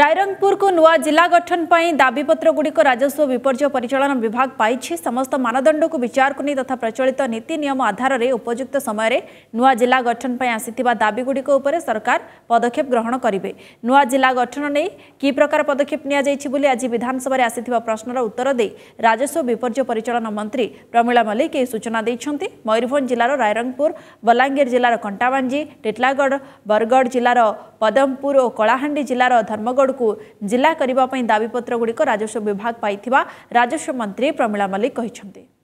ରାଇରଙ୍ଗପୁର କୁ ନୂଆ ଜିଲ୍ଲା ଗଠନ ପାଇଁ ଦାବିପତ୍ର ଗୁଡ଼ିକ ରାଜସ୍ୱ ବିପର୍ଯ୍ୟୟ ପରିଚାଳନା ବିଭାଗ ପାଇଛି ସମସ୍ତ ମାନଦଣ୍ଡକୁ ବିଚାରକୁ ନେଇ ତଥା ପ୍ରଚଳିତ ନୀତି ନିୟମ ଆଧାରରେ ଉପଯୁକ୍ତ ସମୟରେ ନୂଆ ଜିଲ୍ଲା ଗଠନ ପାଇଁ ଆସିଥିବା ଦାବିଗୁଡ଼ିକ ଉପରେ ସରକାର ପଦକ୍ଷେପ ଗ୍ରହଣ କରିବେ ନୂଆ ଜିଲ୍ଲା ଗଠନ ନେଇ କି ପ୍ରକାର ପଦକ୍ଷେପ ନିଆଯାଇଛି ବୋଲି ଆଜି ବିଧାନସଭାରେ ଆସିଥିବା ପ୍ରଶ୍ନର ଉତ୍ତର ଦେଇ ରାଜସ୍ୱ ବିପର୍ଯ୍ୟୟ ପରିଚାଳନା ମନ୍ତ୍ରୀ ପ୍ରମିଳା ମଲ୍ଲିକ ଏହି ସୂଚନା ଦେଇଛନ୍ତି ମୟୂରଭଞ୍ଜ ଜିଲ୍ଲାର ରାଇରଙ୍ଗପୁର ବଲାଙ୍ଗୀର ଜିଲ୍ଲାର କଣ୍ଟାବାଞ୍ଜି ଟିଟିଲାଗଡ଼ ବରଗଡ଼ ଜିଲ୍ଲାର ପଦମପୁର ଓ କଳାହାଣ୍ଡି ଜିଲ୍ଲାର ଧର୍ମଗଡ଼ कु जिल्ला करिवा पय दाबीपत्र गुडीको राजस्व विभाग पाइथिबा राजस्व मन्त्री प्रमिला मलिक कहिछन्थे